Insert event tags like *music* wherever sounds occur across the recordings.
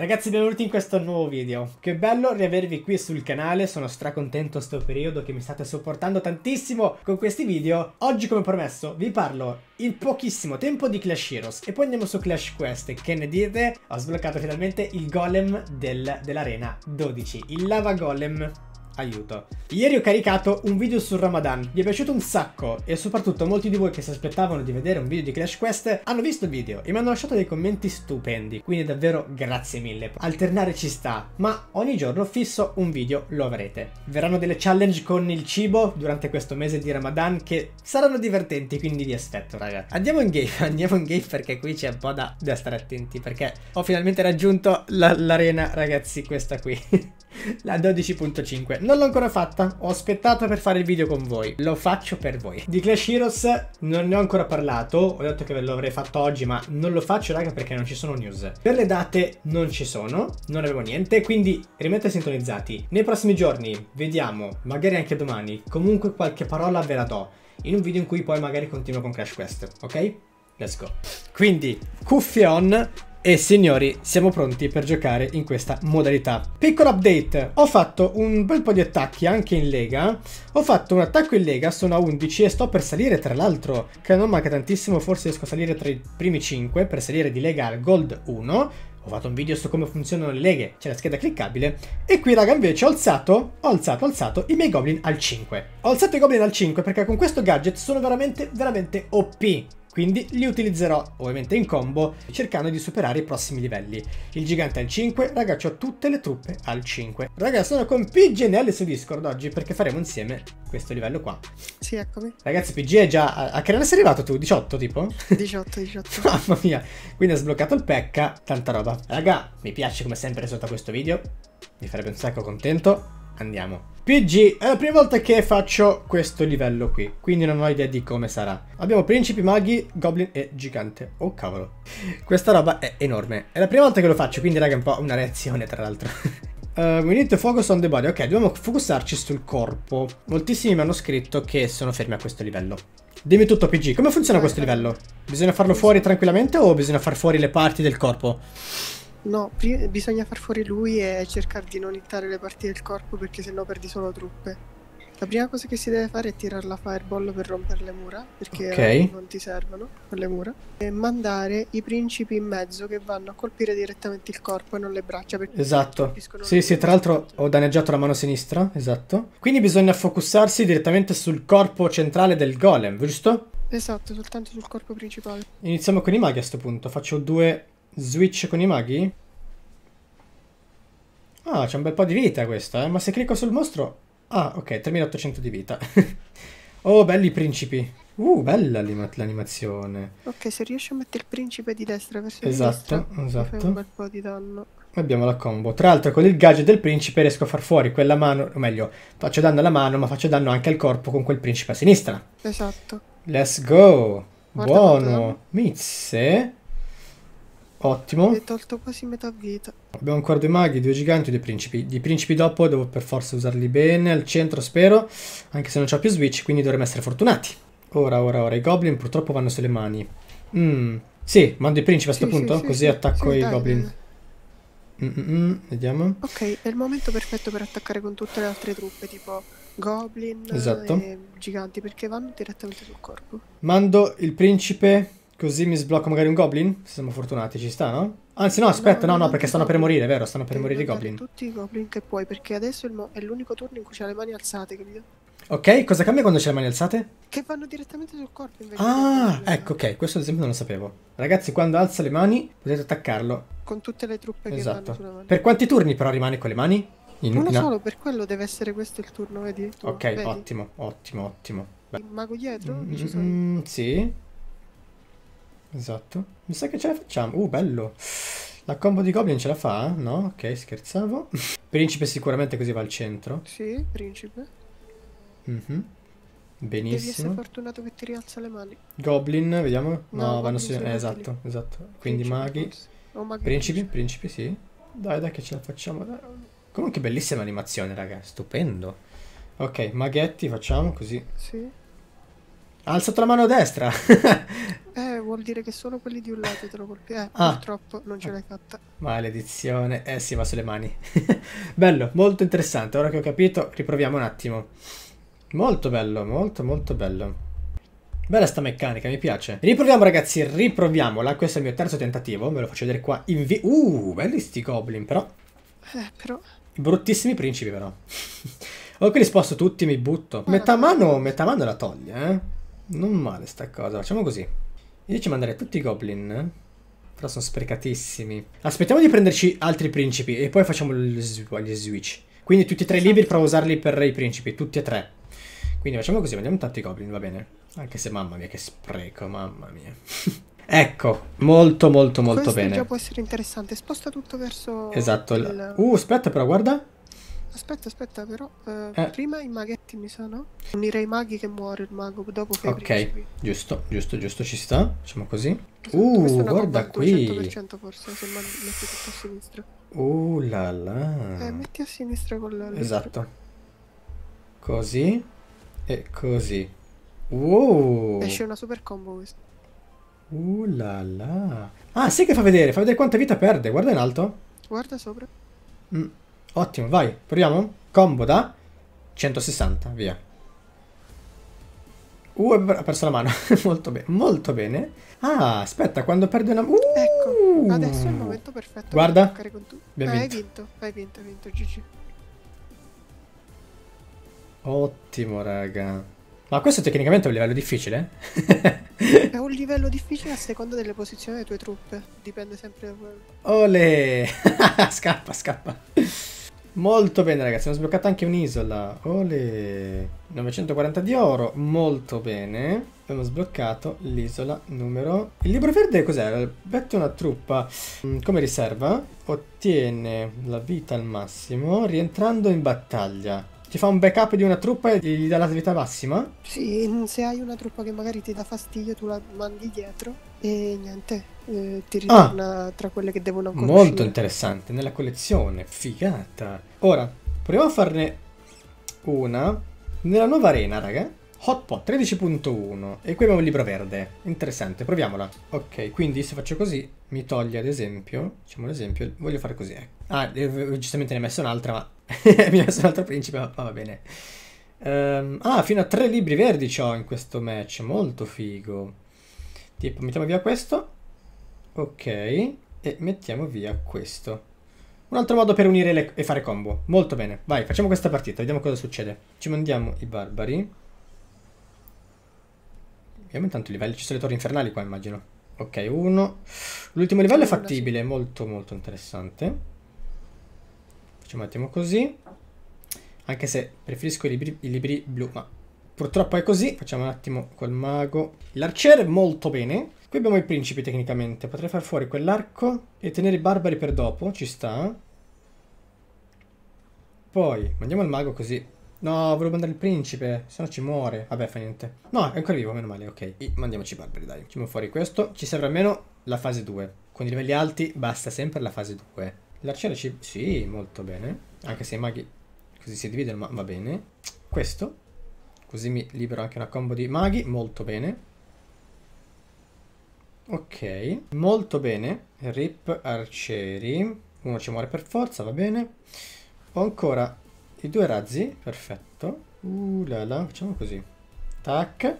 Ragazzi benvenuti in questo nuovo video Che bello riavervi qui sul canale Sono stracontento sto periodo che mi state sopportando tantissimo con questi video Oggi come promesso vi parlo in pochissimo tempo di Clash Heroes E poi andiamo su Clash Quest Che ne dite? Ho sbloccato finalmente il golem del, dell'arena 12 Il lava golem aiuto. Ieri ho caricato un video sul Ramadan, vi è piaciuto un sacco e soprattutto molti di voi che si aspettavano di vedere un video di Clash Quest hanno visto il video e mi hanno lasciato dei commenti stupendi, quindi davvero grazie mille. Alternare ci sta, ma ogni giorno fisso un video lo avrete. Verranno delle challenge con il cibo durante questo mese di Ramadan che saranno divertenti, quindi vi aspetto ragazzi. Andiamo in game, *laughs* andiamo in game perché qui c'è un po' da, da stare attenti perché ho finalmente raggiunto l'arena la, ragazzi questa qui. *laughs* La 12.5 Non l'ho ancora fatta Ho aspettato per fare il video con voi Lo faccio per voi Di Clash Heroes non ne ho ancora parlato Ho detto che ve l'avrei fatto oggi Ma non lo faccio raga perché non ci sono news Per le date non ci sono Non avevo niente Quindi rimetto sintonizzati Nei prossimi giorni Vediamo Magari anche domani Comunque qualche parola ve la do In un video in cui poi magari continuo con Crash Quest Ok? Let's go Quindi cuffie on e signori, siamo pronti per giocare in questa modalità. Piccolo update, ho fatto un bel po' di attacchi anche in Lega. Ho fatto un attacco in Lega, sono a 11 e sto per salire tra l'altro, che non manca tantissimo, forse riesco a salire tra i primi 5 per salire di Lega al Gold 1. Ho fatto un video su come funzionano le leghe, c'è la scheda cliccabile. E qui, raga, invece ho alzato, ho alzato, ho alzato i miei goblin al 5. Ho alzato i goblin al 5 perché con questo gadget sono veramente, veramente OP quindi li utilizzerò ovviamente in combo cercando di superare i prossimi livelli. Il gigante al 5, ragazzi ho tutte le truppe al 5. Ragazzi sono con PG e Nelly su Discord oggi perché faremo insieme questo livello qua. Sì, eccomi. Ragazzi PG è già... A, che anno sei arrivato tu? 18 tipo? 18, 18. *laughs* Mamma mia, quindi ha sbloccato il pecca, tanta roba. Raga, mi piace come sempre sotto a questo video, mi farebbe un sacco contento andiamo. PG è la prima volta che faccio questo livello qui, quindi non ho idea di come sarà. Abbiamo principi, maghi, goblin e gigante. Oh cavolo. Questa roba è enorme. È la prima volta che lo faccio, quindi raga è un po' una reazione tra l'altro. Uh, *laughs* we need to focus on the body. Ok, dobbiamo focussarci sul corpo. Moltissimi mi hanno scritto che sono fermi a questo livello. Dimmi tutto PG, come funziona questo livello? Bisogna farlo fuori tranquillamente o bisogna far fuori le parti del corpo? No, pri- bisogna far fuori lui e cercare di non ittare le parti del corpo perché sennò perdi solo truppe. La prima cosa che si deve fare è tirare la fireball per rompere le mura, perché okay. non ti servono con le mura, e mandare i principi in mezzo che vanno a colpire direttamente il corpo e non le braccia. Esatto. Sì, sì, tra l'altro ho danneggiato la mano sinistra, esatto. Quindi bisogna focussarsi direttamente sul corpo centrale del golem, giusto? Esatto, soltanto sul corpo principale. Iniziamo con i maghi a questo punto, faccio due Switch con i maghi? Ah, c'è un bel po' di vita questa, eh? Ma se clicco sul mostro... Ah, ok, 3800 di vita. *laughs* oh, belli principi. Uh, bella l'animazione. Ok, se riesci a mettere il principe di destra verso esatto, di destra... Esatto, Fai un esatto. bel po' di danno. Abbiamo la combo. Tra l'altro con il gadget del principe riesco a far fuori quella mano... O meglio, faccio danno alla mano, ma faccio danno anche al corpo con quel principe a sinistra. Esatto. Let's go. Guarda Buono. Mizze. Ottimo. Mi hai tolto quasi metà vita. Abbiamo ancora due maghi, due giganti e due principi. Di principi dopo devo per forza usarli bene, al centro spero, anche se non ho più switch, quindi dovremmo essere fortunati. Ora, ora, ora, i goblin purtroppo vanno sulle mani. Mm. Sì, mando i principi a questo sì, punto, sì, così sì, attacco i dai, goblin. Mm, mm -mm, vediamo. Ok, è il momento perfetto per attaccare con tutte le altre truppe, tipo goblin esatto. giganti, perché vanno direttamente sul corpo. Mando il principe Così mi sblocco magari un goblin? Se siamo fortunati, ci sta, no? Anzi, no, aspetta, no, no, no perché stanno per morire, vero? Stanno per morire i goblin. Tutti i goblin che puoi, perché adesso è l'unico turno in cui c'è le mani alzate, capito? Ok, cosa cambia quando c'è le mani alzate? Che vanno direttamente sul corpo invece. Ah, ecco, ok, questo ad esempio non lo sapevo. Ragazzi, quando alza le mani potete attaccarlo. Con tutte le truppe esatto. che vanno sulla mano. Per quanti turni però rimane con le mani? In Uno no. solo, per quello deve essere questo il turno, vedi? Tu, ok, vedi? ottimo, ottimo, ottimo. Beh. Il mago dietro? Mm, mm, mm, sì. Esatto. Mi sa che ce la facciamo. Uh, bello. La combo di Goblin ce la fa? No? Ok, scherzavo. *laughs* principe sicuramente così va al centro. Sì, principe. Mhm. Benissimo. Devi essere fortunato che ti rialza le mani. Goblin, vediamo. No, no vanno su... Eh, esatto, lì. esatto. Quindi principe, maghi. Oh, maghi. Principi, principi, sì. Dai, dai, che ce la facciamo. Dai. Comunque bellissima animazione, raga. Stupendo. Ok, maghetti facciamo così. Sì. Ha alzato la mano a destra. *laughs* vuol dire che solo quelli di un lato te lo colpiscono. Eh, ah. purtroppo non ce l'hai fatta. Maledizione. Eh sì, va sulle mani. *laughs* bello, molto interessante. Ora che ho capito, riproviamo un attimo. Molto bello, molto molto bello. Bella sta meccanica, mi piace. Riproviamo ragazzi, riproviamola. Questo è il mio terzo tentativo, me lo faccio vedere qua in vi... Uh, belli sti goblin, però. Eh, però... Bruttissimi principi, però. *laughs* ok, li sposto tutti, mi butto. Metà mano, metà mano la toglie, eh. Non male sta cosa, facciamo così. Io ci manderei tutti i goblin. Eh? Però sono sprecatissimi. Aspettiamo di prenderci altri principi e poi facciamo gli switch. Quindi tutti e tre i libri esatto. provo a usarli per i principi, tutti e tre. Quindi facciamo così, mandiamo tanti goblin, va bene. Anche se mamma mia che spreco, mamma mia. *laughs* ecco, molto molto molto Questo bene. Questo può essere interessante, sposta tutto verso... Esatto. Il... Uh, aspetta però, guarda. Aspetta, aspetta però, eh, eh. prima il maghetto infatti mi sa no? Unire i maghi che muore il mago, dopo fai Ok, giusto, giusto, giusto, ci sta, facciamo così. Esatto, uh, guarda qui! 100% forse, se metti tutto a sinistra. Uh la la! Eh, metti a sinistra con la Esatto. Così e così. Wow! Esce una super combo questa. Uh la la! Ah, sì che fa vedere, fa vedere quanta vita perde, guarda in alto. Guarda sopra. Mm. Ottimo, vai, proviamo. Combo da 160, via. Uh, ha perso la mano. *laughs* molto bene, molto bene. Ah, aspetta, quando perde una... Ecco, uh! Ecco, adesso è il momento perfetto. Guarda, per abbiamo eh, vinto. Hai vinto, hai vinto, hai vinto, GG. Ottimo, raga. Ma questo tecnicamente è un livello difficile? Eh? *laughs* è un livello difficile a seconda delle posizioni delle tue truppe. Dipende sempre da quello. Ole! *laughs* scappa, scappa. Molto bene ragazzi, abbiamo sbloccato anche un'isola. Ole! 940 di oro, molto bene. Abbiamo sbloccato l'isola numero... Il libro verde cos'era? Mette una truppa mm, come riserva, ottiene la vita al massimo rientrando in battaglia. Ti fa un backup di una truppa e gli dà la vita massima? Sì, se hai una truppa che magari ti dà fastidio tu la mandi dietro e niente, eh, ti ah. ritorna ah, tra quelle che devono ancora Molto interessante, nella collezione, figata. Ora, proviamo a farne una nella nuova arena, raga. Hotpot 13.1 e qui abbiamo il libro verde, interessante, proviamola. Ok, quindi se faccio così mi toglie ad esempio, facciamo ad esempio, voglio fare così. Ecco. Ah, eh. Ah, giustamente ne ho messo un'altra, ma *laughs* mi ha messo un altro principe, ma va bene. Um, ah, fino a tre libri verdi ho in questo match, molto figo. Tipo, mettiamo via questo. Ok, e mettiamo via questo. Un altro modo per unire le... e fare combo. Molto bene. Vai, facciamo questa partita, vediamo cosa succede. Ci mandiamo i barbari. Abbiamo intanto i livelli. Ci sono le torri infernali qua, immagino. Ok, uno. L'ultimo livello è fattibile, molto molto interessante. Facciamo un attimo così. Anche se preferisco i libri, i libri blu, ma purtroppo è così. Facciamo un attimo col mago. L'arciere molto bene. Qui abbiamo i principi tecnicamente, potrei far fuori quell'arco e tenere i barbari per dopo, ci sta. Poi, mandiamo il mago così. No, volevo mandare il principe, se no ci muore. Vabbè, fa niente. No, è ancora vivo, meno male, ok. E mandiamoci i barbari, dai. Facciamo fuori questo. Ci serve almeno la fase 2. Con i livelli alti basta sempre la fase 2. L'arciere ci... Sì, molto bene. Anche se i maghi così si dividono, ma va bene. Questo. Così mi libero anche una combo di maghi, molto bene. Ok, molto bene. Rip arcieri. Uno ci muore per forza, va bene. Ho ancora i due razzi, perfetto. Uh la la, facciamo così. Tac.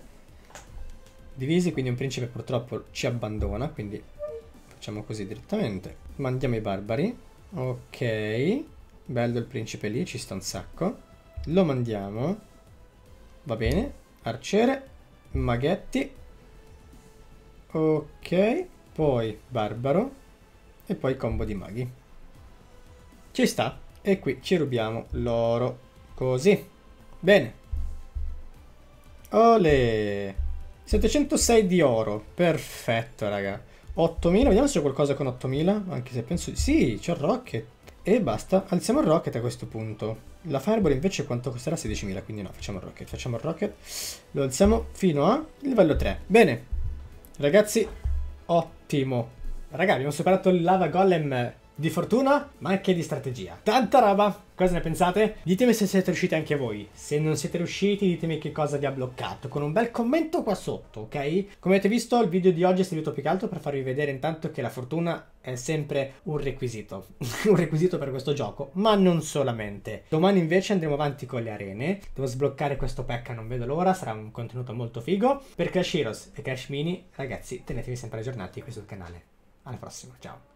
Divisi, quindi un principe purtroppo ci abbandona, quindi facciamo così direttamente. Mandiamo i barbari. Ok. Bello il principe lì, ci sta un sacco. Lo mandiamo. Va bene. Arciere. Maghetti. Ok, poi Barbaro e poi combo di maghi. Ci sta e qui ci rubiamo l'oro. Così. Bene. Ole. 706 di oro. Perfetto, raga. 8000, vediamo se c'è qualcosa con 8000, anche se penso di... Sì, c'è il rocket. E basta, alziamo il rocket a questo punto. La fireball invece quanto costerà? 16.000, quindi no, facciamo il rocket, facciamo il rocket. Lo alziamo fino a livello 3. Bene, Ragazzi, ottimo. Raga, abbiamo superato il lava golem di fortuna, ma anche di strategia. Tanta roba! Cosa ne pensate? Ditemi se siete riusciti anche voi. Se non siete riusciti, ditemi che cosa vi ha bloccato con un bel commento qua sotto, ok? Come avete visto, il video di oggi è servito più che altro per farvi vedere intanto che la fortuna è sempre un requisito. *laughs* un requisito per questo gioco, ma non solamente. Domani invece andremo avanti con le arene. Devo sbloccare questo pack, non vedo l'ora, sarà un contenuto molto figo. Per Crash Heroes e Crash Mini, ragazzi, tenetevi sempre aggiornati qui sul canale. Alla prossima, ciao!